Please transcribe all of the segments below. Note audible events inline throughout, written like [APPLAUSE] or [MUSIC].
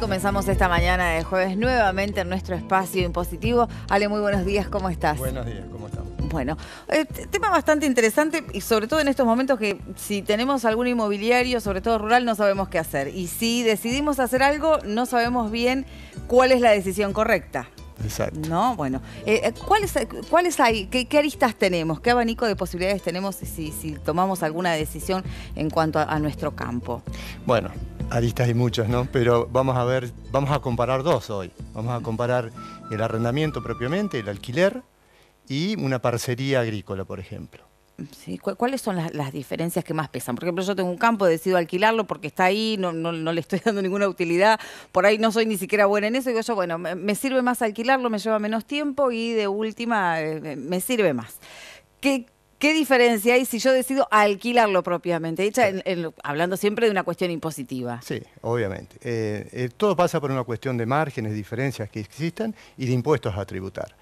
comenzamos esta mañana de jueves nuevamente en nuestro espacio impositivo. Ale, muy buenos días, ¿cómo estás? Buenos días, ¿cómo estamos? Bueno, eh, tema bastante interesante y sobre todo en estos momentos que si tenemos algún inmobiliario, sobre todo rural, no sabemos qué hacer. Y si decidimos hacer algo, no sabemos bien cuál es la decisión correcta. Exacto. No, bueno. Eh, eh, ¿Cuáles hay? Qué, aristas tenemos? ¿Qué abanico de posibilidades tenemos si, tomamos alguna decisión en cuanto a nuestro campo? Bueno, Aristas hay muchas, ¿no? Pero vamos a ver, vamos a comparar dos hoy. Vamos a comparar el arrendamiento propiamente, el alquiler y una parcería agrícola, por ejemplo. Sí. ¿Cuáles son las, diferencias que más pesan? Por ejemplo, yo tengo un campo, decido alquilarlo porque está ahí, no, le estoy [LAUGHS] dando ninguna utilidad, por ahí no soy ni siquiera buena en eso, digo yo, bueno, me, sirve más alquilarlo, me lleva menos tiempo y de última eh, me sirve más. ¿Qué, ¿Qué diferencia hay si yo decido alquilarlo propiamente? hablando siempre de una cuestión impositiva. Sí, obviamente. Eh, eh, todo pasa por una cuestión de márgenes, diferencias que existan y de impuestos a tributar.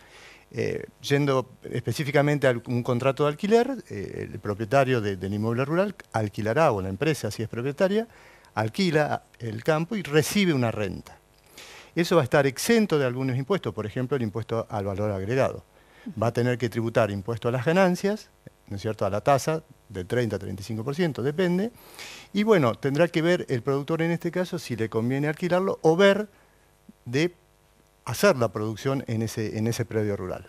Eh, yendo específicamente a un contrato de alquiler, el propietario del inmueble rural alquilará, o la empresa, si es propietaria, alquila el campo y recibe una renta. Eso va a estar exento de algunos impuestos, por ejemplo, el impuesto al valor agregado va a tener que tributar impuesto a las ganancias, ¿no es cierto?, a la tasa del 30 a 35%, depende. Y bueno, tendrá que ver el productor en este caso si le conviene alquilarlo o ver de hacer la producción en ese, en ese predio rural.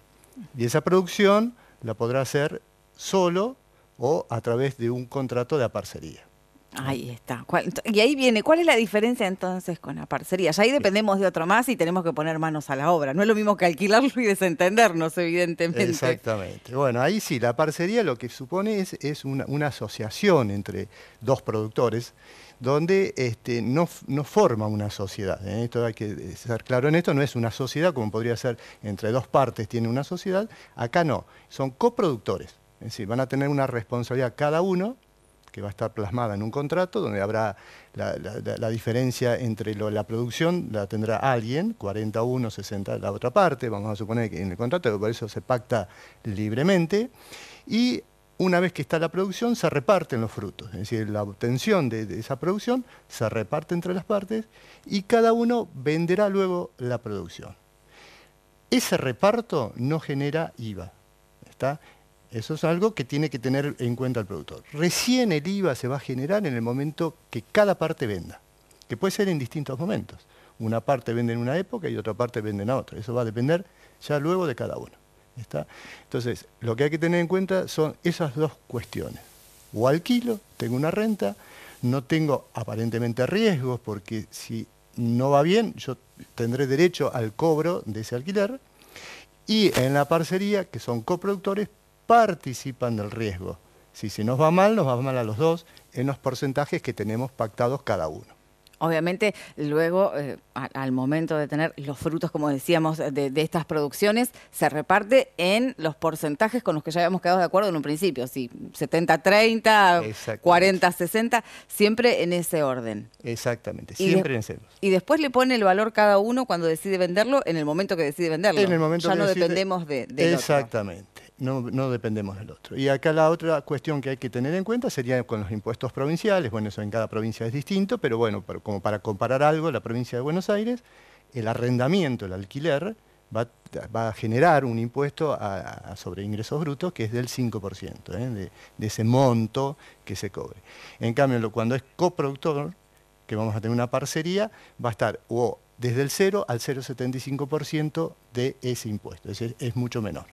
Y esa producción la podrá hacer solo o a través de un contrato de aparcería. Ahí está. Y ahí viene, ¿cuál es la diferencia entonces con la parcería? Ya ahí dependemos de otro más y tenemos que poner manos a la obra. No es lo mismo que alquilarlo y desentendernos, evidentemente. Exactamente. Bueno, ahí sí, la parcería lo que supone es, una, asociación entre dos productores donde este, no, forma una sociedad. ¿eh? Esto hay que eh, ser claro en esto, no es una sociedad como podría ser entre dos partes tiene una sociedad. Acá no, son coproductores. Es decir, van a tener una responsabilidad cada uno que va a estar plasmada en un contrato donde habrá la, diferencia entre la producción, la tendrá alguien, 41, 60 la otra parte, vamos a suponer que en el contrato, por eso se pacta libremente, y una vez que está la producción se reparten los frutos, es decir, la obtención de, de esa producción se reparte entre las partes y cada uno venderá luego la producción. Ese reparto no genera IVA. ¿está? Eso es algo que tiene que tener en cuenta el productor. Recién el IVA se va a generar en el momento que cada parte venda, que puede ser en distintos momentos. Una parte vende en una época y otra parte vende en otra. Eso va a depender ya luego de cada uno. Entonces, lo que hay que tener en cuenta son esas dos cuestiones. O alquilo, tengo una renta, no tengo aparentemente riesgos, porque si no va bien, yo tendré derecho al cobro de ese alquiler. Y en la parcería, que son coproductores, participan del riesgo. Si se nos va mal, nos va mal a los dos en los porcentajes que tenemos pactados cada uno. Obviamente, luego, eh, al, momento de tener los frutos, como decíamos, de, estas producciones, se reparte en los porcentajes con los que ya habíamos quedado de acuerdo en un principio, Si 70-30, 40-60, siempre en ese orden. Exactamente, siempre en ese Y después le pone el valor cada uno cuando decide venderlo, en el momento que decide venderlo. En el momento ya no dependemos de, Exactamente no, dependemos del otro. Y acá la otra cuestión que hay que tener en cuenta sería con los impuestos provinciales. Bueno, eso en cada provincia es distinto, pero bueno, como para comparar algo, la provincia de Buenos Aires, el arrendamiento, el alquiler, va, a generar un impuesto sobre ingresos brutos que es del 5%, ¿eh? de, de, ese monto que se cobre. En cambio, cuando es coproductor, que vamos a tener una parcería, va a estar o desde el 0 al 0,75% de ese impuesto, es mucho menor.